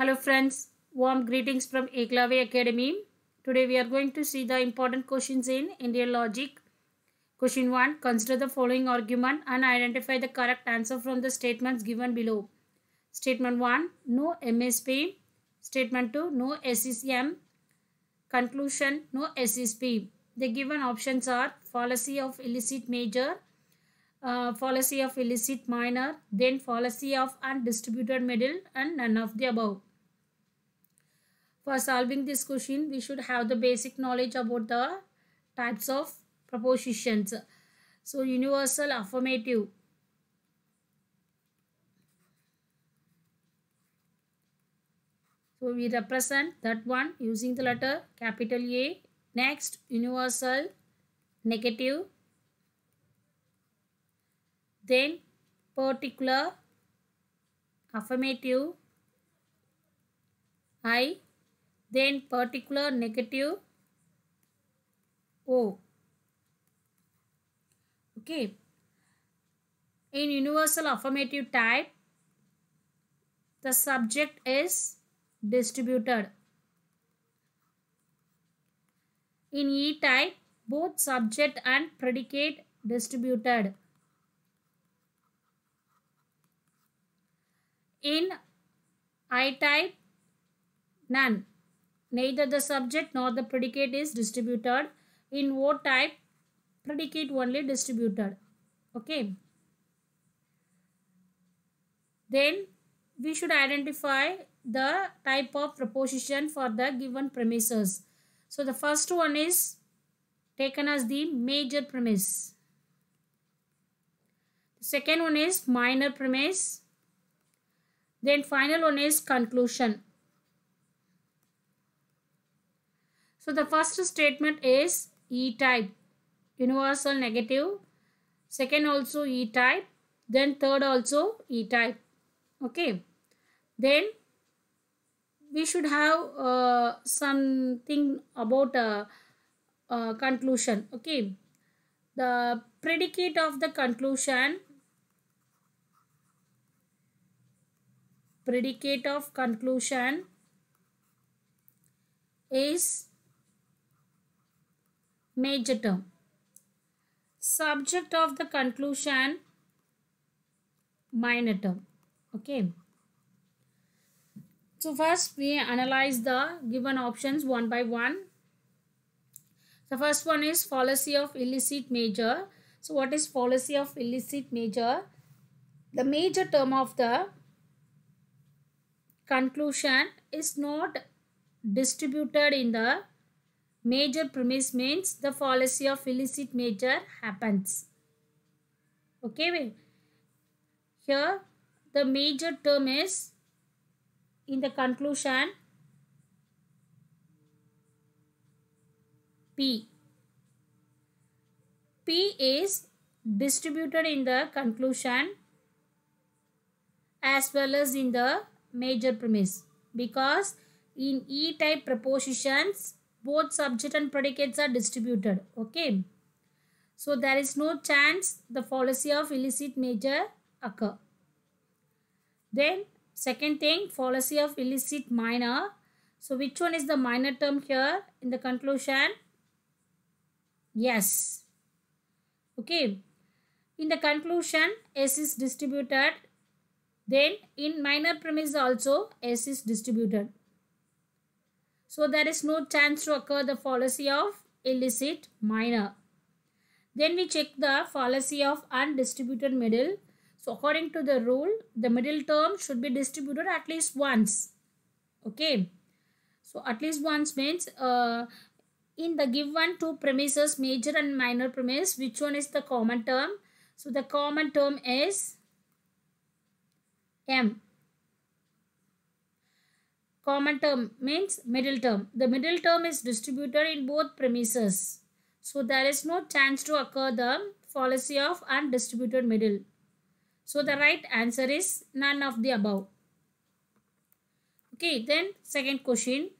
Hello friends, warm greetings from Eklave Academy. Today we are going to see the important questions in Indian logic. Question 1. Consider the following argument and identify the correct answer from the statements given below. Statement 1. No MSP. Statement 2. No SSM. Conclusion. No SSP. The given options are fallacy of illicit major, uh, fallacy of illicit minor, then fallacy of undistributed middle and none of the above. For solving this question, we should have the basic knowledge about the types of propositions. So, universal affirmative. So, we represent that one using the letter capital A. Next, universal negative. Then, particular affirmative. I then particular negative O. Okay. In universal affirmative type, the subject is distributed. In E type, both subject and predicate distributed. In I type, none. Neither the subject nor the predicate is distributed. In what type? Predicate only distributed. Okay. Then we should identify the type of proposition for the given premises. So the first one is taken as the major premise. The second one is minor premise. Then final one is conclusion. So the first statement is E-type, universal negative. Second also E-type. Then third also E-type. Okay. Then we should have uh, something about a uh, uh, conclusion. Okay. The predicate of the conclusion. Predicate of conclusion is major term. Subject of the conclusion minor term. Okay. So first we analyze the given options one by one. The first one is fallacy of illicit major. So what is fallacy of illicit major? The major term of the conclusion is not distributed in the Major premise means the fallacy of illicit major happens. Okay, here the major term is in the conclusion P. P is distributed in the conclusion as well as in the major premise because in E-type propositions both subject and predicates are distributed okay so there is no chance the fallacy of illicit major occur then second thing fallacy of illicit minor so which one is the minor term here in the conclusion yes okay in the conclusion s is distributed then in minor premise also s is distributed so there is no chance to occur the fallacy of illicit minor. Then we check the fallacy of undistributed middle. So according to the rule, the middle term should be distributed at least once. Okay. So at least once means uh, in the given two premises, major and minor premise, which one is the common term? So the common term is M. Common term means middle term. The middle term is distributed in both premises. So there is no chance to occur the fallacy of undistributed middle. So the right answer is none of the above. Okay, then second question.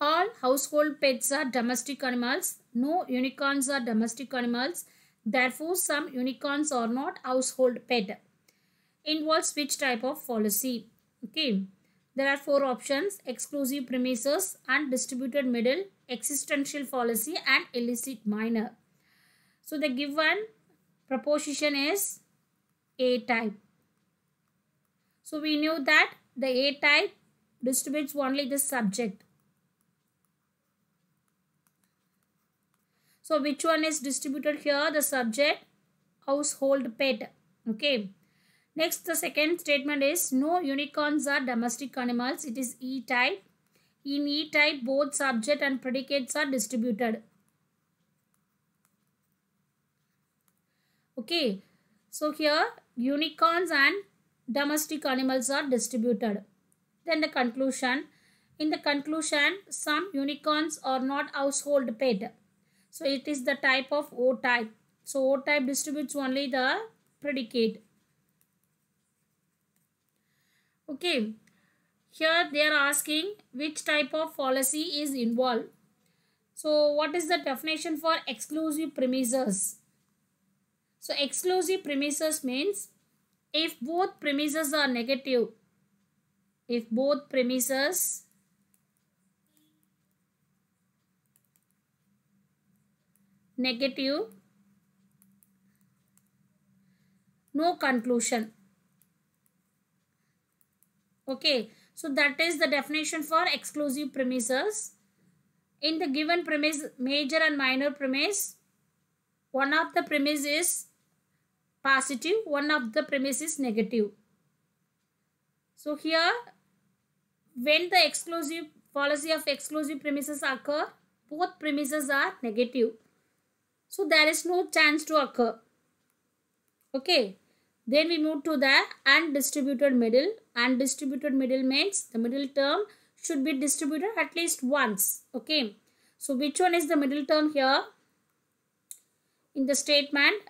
All household pets are domestic animals. No unicorns are domestic animals. Therefore, some unicorns are not household pet involves which type of fallacy? Okay. There are four options, exclusive premises, and distributed middle, existential fallacy and illicit minor. So the given proposition is A type. So we knew that the A type distributes only the subject. So which one is distributed here? The subject, household pet. Okay. Next, the second statement is no unicorns are domestic animals. It is E-type. In E-type, both subject and predicates are distributed. Okay, so here unicorns and domestic animals are distributed. Then the conclusion. In the conclusion, some unicorns are not household pet. So it is the type of O type. So O type distributes only the predicate. Okay, here they are asking which type of fallacy is involved. So what is the definition for exclusive premises? So exclusive premises means if both premises are negative, if both premises negative no conclusion Okay, so that is the definition for exclusive premises. In the given premise, major and minor premise, one of the premise is positive, one of the premise is negative. So here, when the exclusive policy of exclusive premises occur, both premises are negative. So there is no chance to occur. Okay. Then we move to the undistributed middle and distributed means the middle term should be distributed at least once. Okay. So which one is the middle term here? In the statement,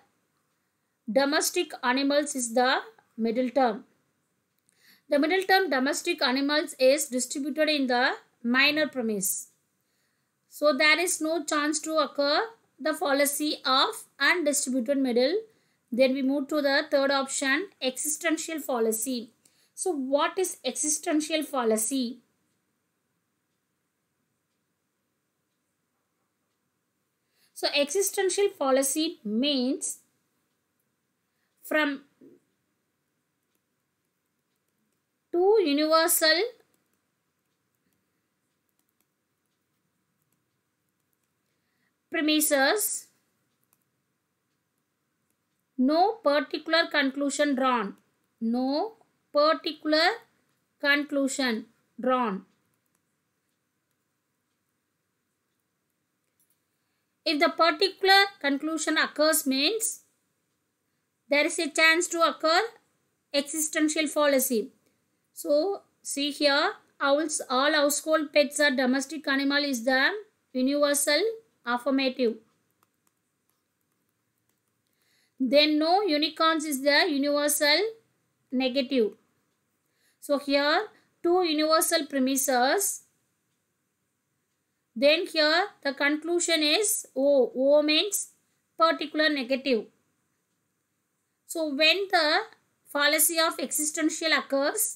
domestic animals is the middle term. The middle term domestic animals is distributed in the minor premise. So there is no chance to occur the fallacy of undistributed middle. Then we move to the third option, existential fallacy. So what is existential fallacy? So existential fallacy means from two universal premises no particular conclusion drawn no particular conclusion drawn. If the particular conclusion occurs means there is a chance to occur existential fallacy. So see here owls all household pets are domestic animal is the universal affirmative. Then no unicorns is the universal negative. So here two universal premises. Then here the conclusion is O. O means particular negative. So when the fallacy of existential occurs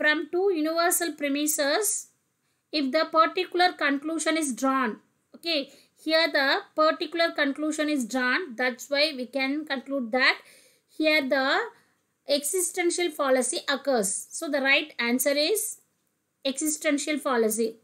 from two universal premises, if the particular conclusion is drawn, okay, here the particular conclusion is drawn. That's why we can conclude that here the existential fallacy occurs. So the right answer is existential fallacy.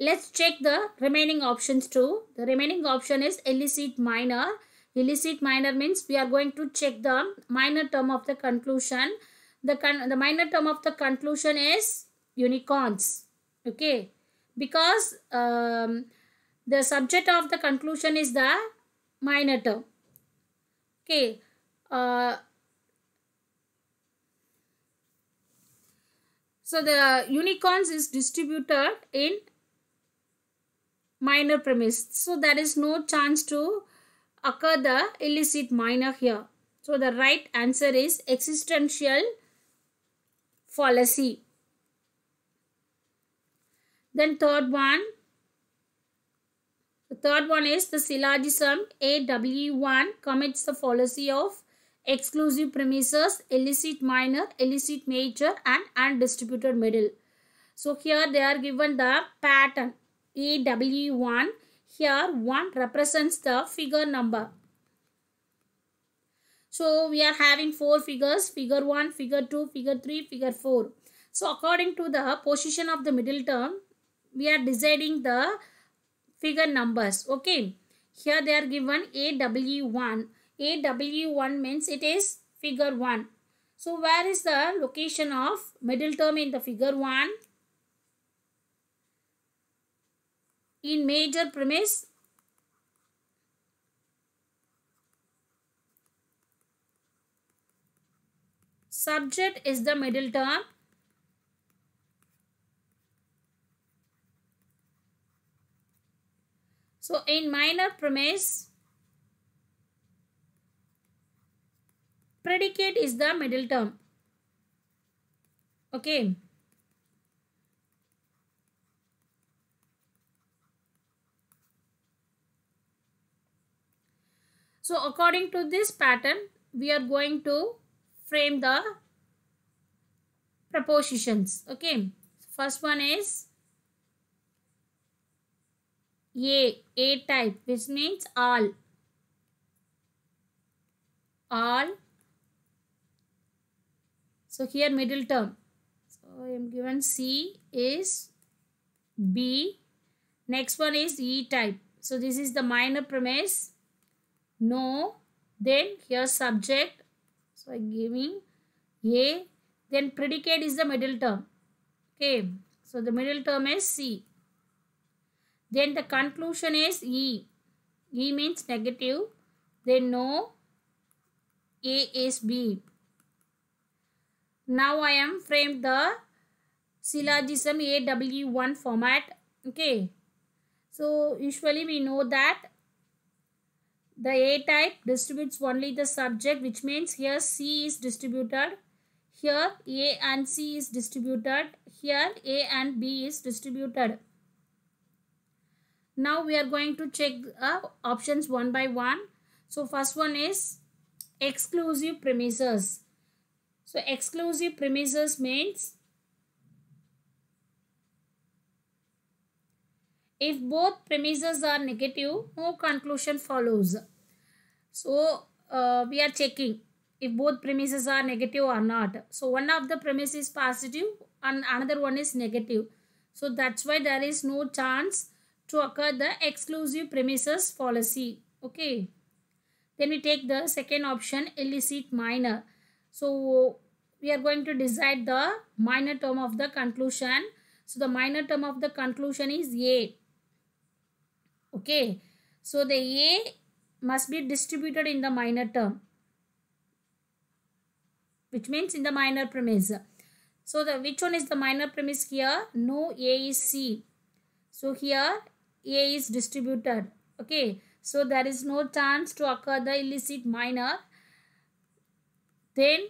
Let's check the remaining options too. The remaining option is illicit minor. Illicit minor means we are going to check the minor term of the conclusion. The, con the minor term of the conclusion is unicorns. Okay. Because um, the subject of the conclusion is the minor term. Okay. Uh, So the unicorns is distributed in minor premise. So there is no chance to occur the illicit minor here. So the right answer is existential fallacy. Then third one. The third one is the syllogism AW1 commits the fallacy of exclusive premises, illicit minor, illicit major and undistributed middle. So here they are given the pattern EW1. Here 1 represents the figure number. So we are having 4 figures, figure 1, figure 2, figure 3, figure 4. So according to the position of the middle term, we are deciding the figure numbers. Okay. Here they are given AW1. AW1 means it is figure 1. So where is the location of middle term in the figure 1? In major premise subject is the middle term so in minor premise predicate is the middle term. Okay. So according to this pattern, we are going to frame the propositions. Okay. First one is A, A type, which means all. All so here middle term. So I am given C is B. Next one is E type. So this is the minor premise. No. Then here subject. So I am giving A. Then predicate is the middle term. Okay. So the middle term is C. Then the conclusion is E. E means negative. Then no. A is B. Now I am framed the syllogism AW1 format. Okay. So usually we know that the A type distributes only the subject which means here C is distributed. Here A and C is distributed. Here A and B is distributed. Now we are going to check uh, options one by one. So first one is exclusive premises. So exclusive premises means if both premises are negative, no conclusion follows. So uh, we are checking if both premises are negative or not. So one of the premises is positive and another one is negative. So that's why there is no chance to occur the exclusive premises policy. Okay. Then we take the second option illicit minor. So we are going to decide the minor term of the conclusion. So the minor term of the conclusion is A. Okay. So the A must be distributed in the minor term. Which means in the minor premise. So the which one is the minor premise here? No A is C. So here A is distributed. Okay. So there is no chance to occur the illicit minor then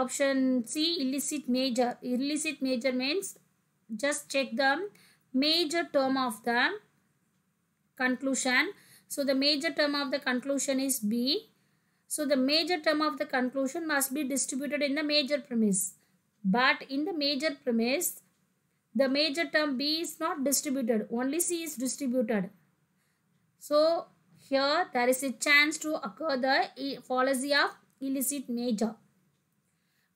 option C illicit major. Illicit major means just check the major term of the conclusion. So the major term of the conclusion is B. So the major term of the conclusion must be distributed in the major premise. But in the major premise, the major term B is not distributed. Only C is distributed. So here there is a chance to occur the fallacy of illicit major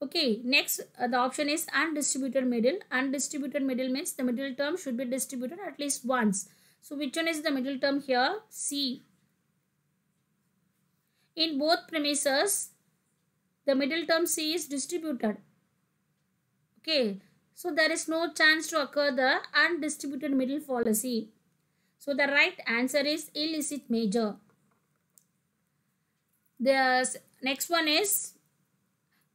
okay next uh, the option is undistributed middle undistributed middle means the middle term should be distributed at least once so which one is the middle term here c in both premises the middle term c is distributed okay so there is no chance to occur the undistributed middle fallacy so the right answer is illicit major the Next one is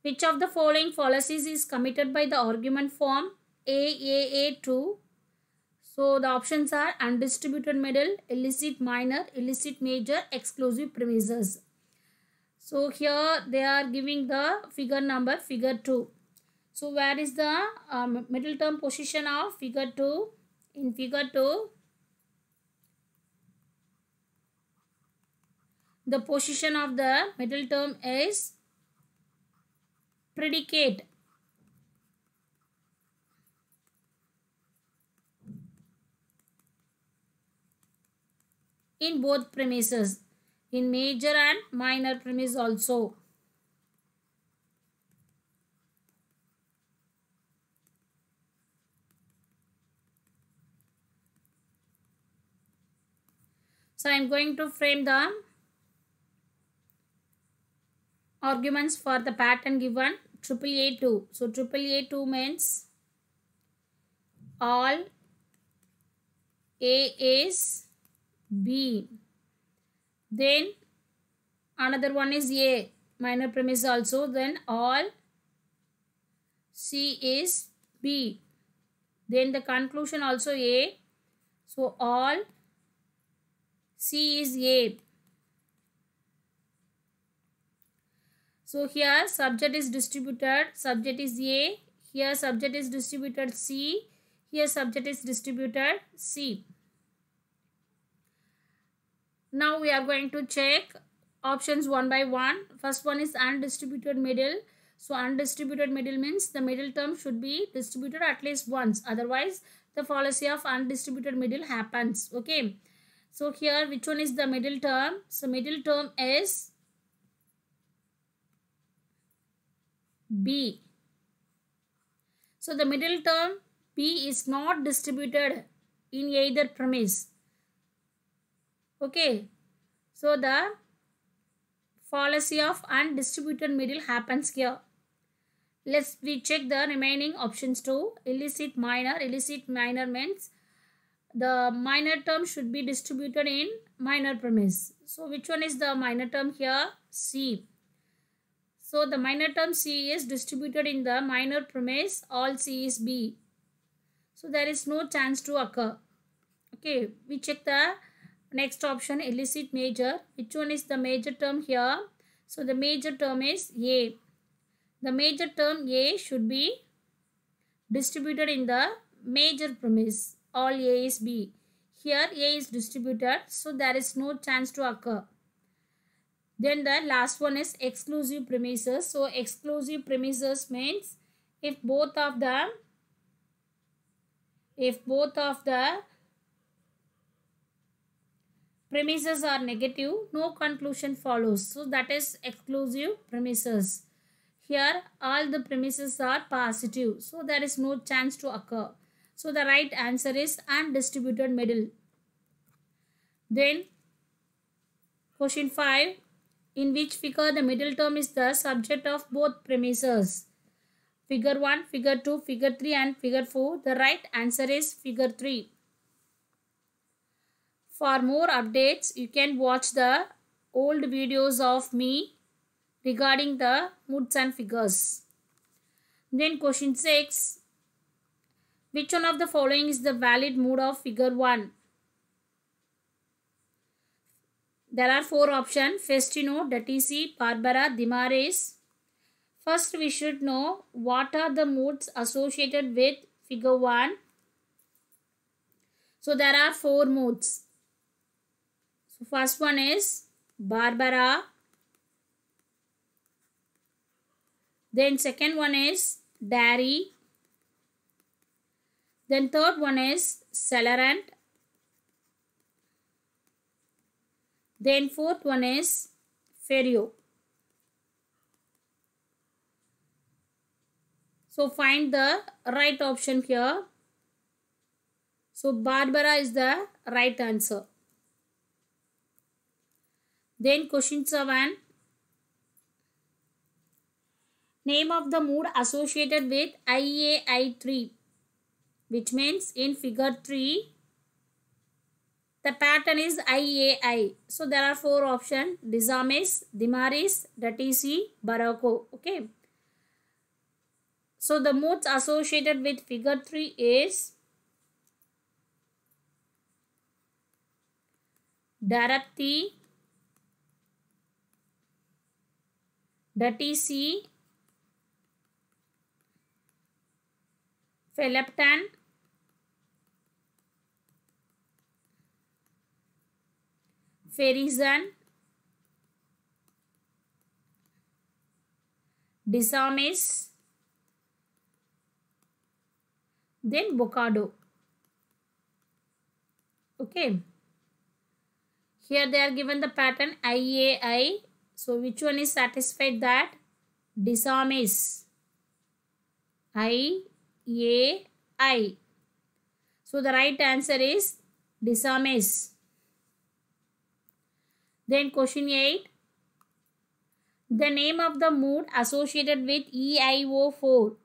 which of the following fallacies is committed by the argument form AAA2? So the options are undistributed middle, illicit minor, illicit major, exclusive premises. So here they are giving the figure number figure 2. So where is the uh, middle term position of figure 2? In figure 2, the position of the middle term is predicate. in both premises in major and minor premise also. So I am going to frame the arguments for the pattern given triple a 2 so triple a 2 means all a is b then another one is a minor premise also then all c is b then the conclusion also a so all c is a So here subject is distributed, subject is A, here subject is distributed C, here subject is distributed C. Now we are going to check options one by one. First one is undistributed middle. So undistributed middle means the middle term should be distributed at least once. Otherwise the fallacy of undistributed middle happens. Okay. So here which one is the middle term? So middle term is B. So the middle term B is not distributed in either premise. Okay. So the fallacy of undistributed middle happens here. Let's we check the remaining options too. Illicit minor. Illicit minor means the minor term should be distributed in minor premise. So which one is the minor term here? C. So the minor term C is distributed in the minor premise all C is B. So there is no chance to occur. Okay, we check the next option illicit major. Which one is the major term here? So the major term is A. The major term A should be distributed in the major premise all A is B. Here A is distributed so there is no chance to occur. Then the last one is exclusive premises. So exclusive premises means if both of the if both of the premises are negative, no conclusion follows. So that is exclusive premises. Here all the premises are positive. So there is no chance to occur. So the right answer is undistributed middle. Then question 5 in which figure the middle term is the subject of both premises. Figure 1, Figure 2, Figure 3 and Figure 4. The right answer is Figure 3. For more updates, you can watch the old videos of me regarding the moods and figures. Then question 6. Which one of the following is the valid mood of figure 1? There are four options Festino, Datisi, Barbara, Dimares. First, we should know what are the moods associated with figure 1. So, there are four moods. So, first one is Barbara. Then, second one is Dairy. Then, third one is Celerant Then fourth one is ferio. So find the right option here. So Barbara is the right answer. Then question 7. Name of the mood associated with IAI3 which means in figure 3 the pattern is IAI. So there are four options. Dizamis, Dimaris, Datisi, Barako. Okay. So the modes associated with figure 3 is Darapti, Datisi, Felaptan, fairies and then Bocado. Okay. Here they are given the pattern IAI. So which one is satisfied that? Dishonest. IAI. So the right answer is dishonest. Then question 8. The name of the mood associated with EIO4.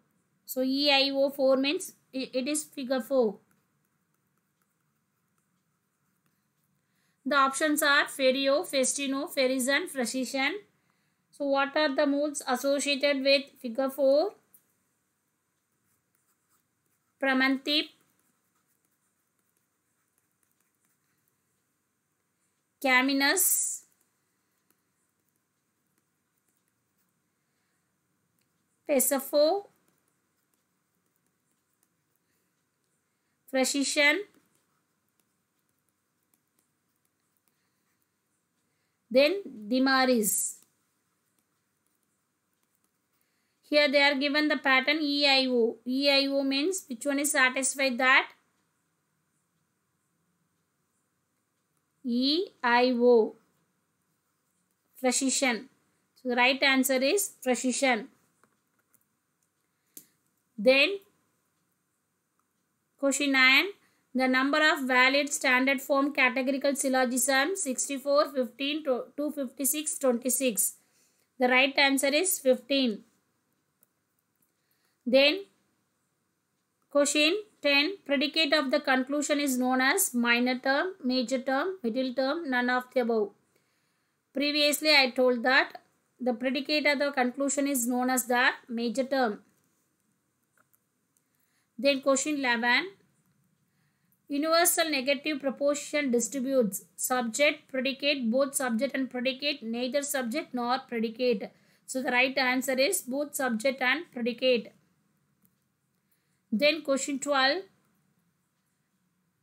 So EIO4 means it is figure 4. The options are ferio, festino, ferrisin, Precision. So what are the moods associated with figure 4? Pramantip, caminus, Pesapho, Precision. then Dimaris. Here they are given the pattern EIO. EIO means which one is satisfied that E-I-O. Precision. So the right answer is precision. Then question 9. The number of valid standard form categorical syllogism 64, 15, 256, 26. The right answer is 15. Then question 10. Predicate of the conclusion is known as minor term, major term, middle term, none of the above. Previously I told that the predicate of the conclusion is known as the major term. Then question 11. Universal negative proportion distributes subject, predicate, both subject and predicate, neither subject nor predicate. So the right answer is both subject and predicate. Then question 12.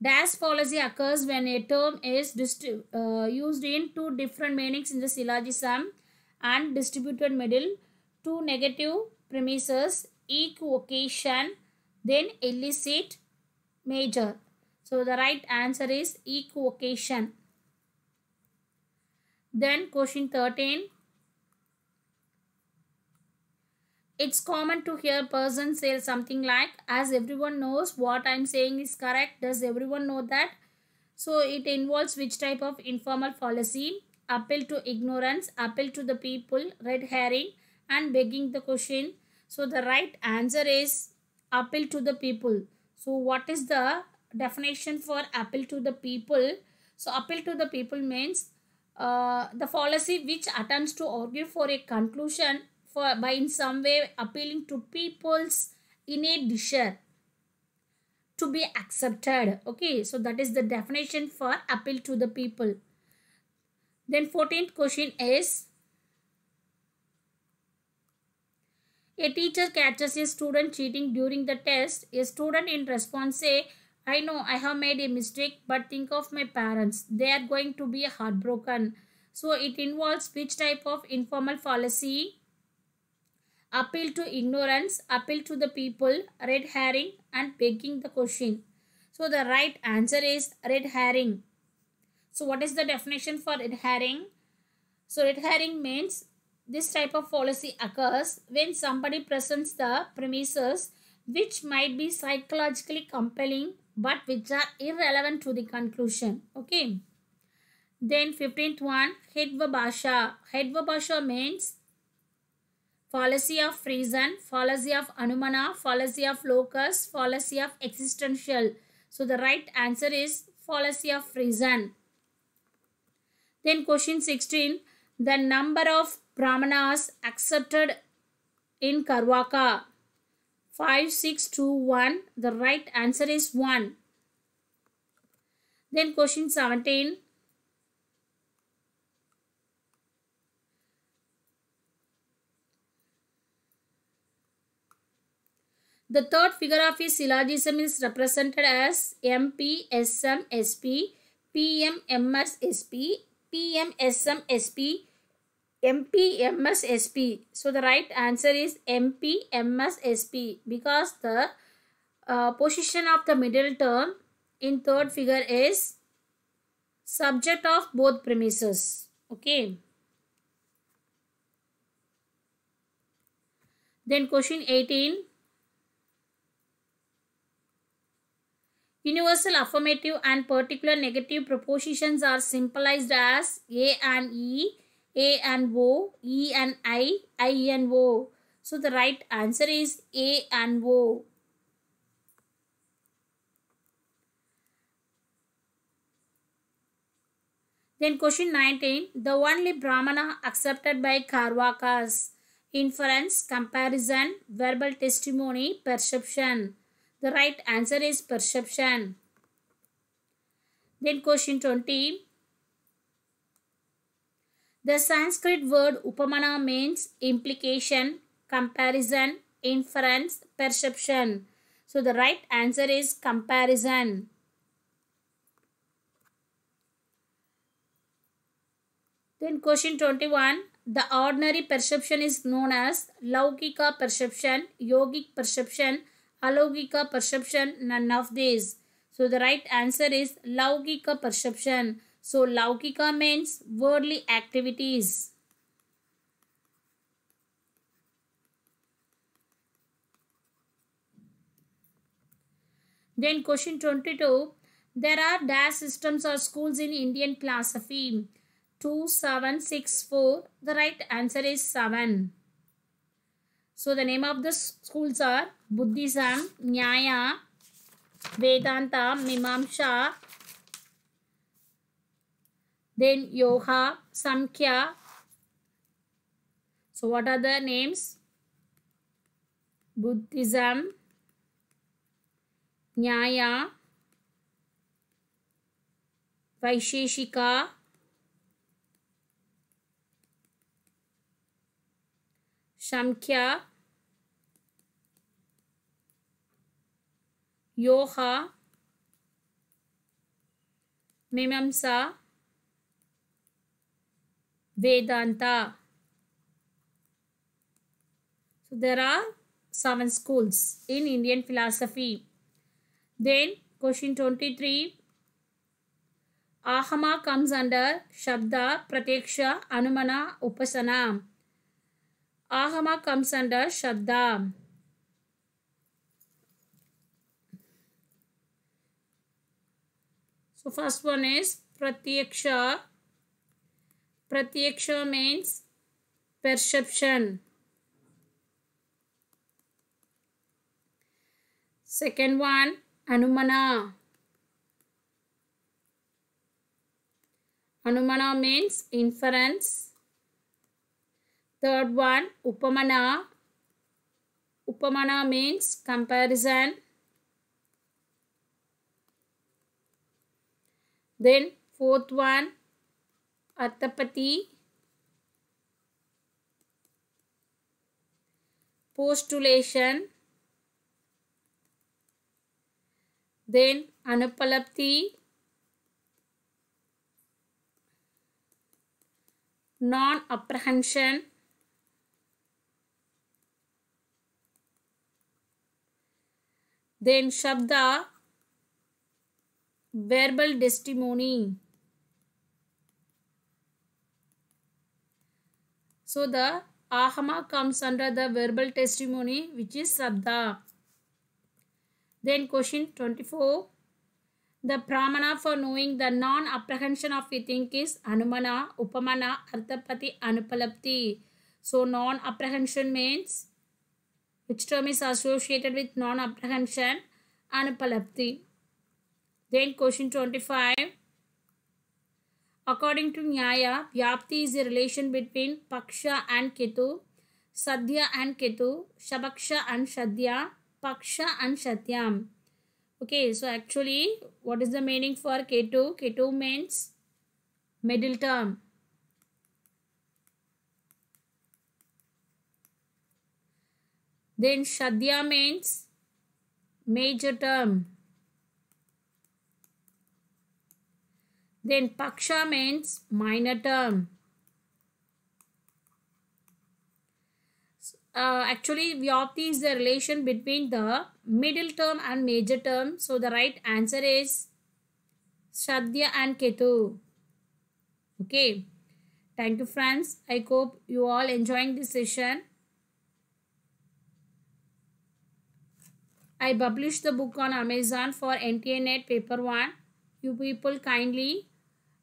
Dash fallacy occurs when a term is uh, used in two different meanings in the syllogism and distributed middle two negative premises equivocation then illicit major. So the right answer is equivocation. Then question 13 it's common to hear person say something like as everyone knows what i'm saying is correct does everyone know that so it involves which type of informal fallacy appeal to ignorance appeal to the people red herring and begging the question so the right answer is appeal to the people so what is the definition for appeal to the people so appeal to the people means uh, the fallacy which attempts to argue for a conclusion for by in some way appealing to people's innate desire to be accepted okay so that is the definition for appeal to the people then 14th question is a teacher catches a student cheating during the test a student in response say i know i have made a mistake but think of my parents they are going to be heartbroken so it involves which type of informal fallacy appeal to ignorance, appeal to the people, red herring and begging the question. So the right answer is red herring. So what is the definition for red herring? So red herring means this type of policy occurs when somebody presents the premises which might be psychologically compelling but which are irrelevant to the conclusion. Okay. Then 15th one, Hedva Bhasha. Hedva Bhasha means fallacy of reason, fallacy of anumana, fallacy of locus, fallacy of existential. So the right answer is fallacy of reason. Then question 16. The number of brahmanas accepted in Karvaka. 5, 6, 2, 1. The right answer is 1. Then question 17. The third figure of his syllogism is represented as MP, SM, SP, PM, MS, SP, PM, SM, SP, MP, MS, SP. So the right answer is MP, MS, SP because the uh, position of the middle term in third figure is subject of both premises. Okay. Then question 18. Universal affirmative and particular negative propositions are symbolized as A and E, A and O, E and I, I and O. So the right answer is A and O. Then question 19. The only Brahmana accepted by Karvakas. Inference, comparison, verbal testimony, perception. The right answer is perception. Then question 20. The Sanskrit word upamana means implication, comparison, inference, perception. So the right answer is comparison. Then question 21. The ordinary perception is known as Laukika perception, Yogic perception alaugika perception, none of these. So the right answer is laugika perception. So laugika means worldly activities. Then question 22. There are dash systems or schools in Indian philosophy. 2764. The right answer is 7. So the name of the schools are Buddhism, Nyaya, Vedanta, Mimamsa, then Yoga, Samkhya. So what are the names? Buddhism, Nyaya, Vaisheshika, Samkhya, योहा मीमंसा Vedanta. So there are seven schools in Indian philosophy. Then question 23. Ahama comes under Shabda, Prateksha, Anumana, Upasana. Ahama comes under Shabda. So first one is Pratyaksha. Pratyaksha means perception. Second one Anumana. Anumana means inference. Third one Upamana. Upamana means comparison. then fourth one atapati postulation then anapalapti non apprehension then shabda verbal testimony. So the ahama comes under the verbal testimony which is sabda. Then question 24. The pramana for knowing the non-apprehension of a thing is anumana, upamana, arthapati, anupalapti. So non-apprehension means which term is associated with non-apprehension? Anupalapti. Then question 25. According to Nyaya, Vyapti is a relation between Paksha and Ketu, Sadhya and Ketu, Shabaksha and sadhya, Paksha and Shatyam. Okay, so actually, what is the meaning for Ketu? Ketu means middle term. Then sadhya means major term. Then paksha means minor term. Uh, actually, vyapti is the relation between the middle term and major term. So, the right answer is Shadya and Ketu. Okay. Thank you, friends. I hope you all enjoying this session. I published the book on Amazon for NTNet paper 1. You people kindly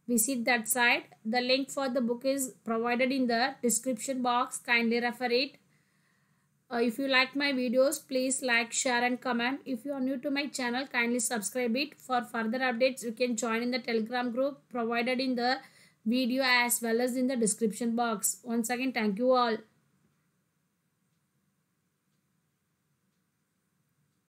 visit that site. The link for the book is provided in the description box. Kindly refer it. Uh, if you like my videos, please like, share and comment. If you are new to my channel, kindly subscribe it. For further updates, you can join in the telegram group provided in the video as well as in the description box. Once again, thank you all.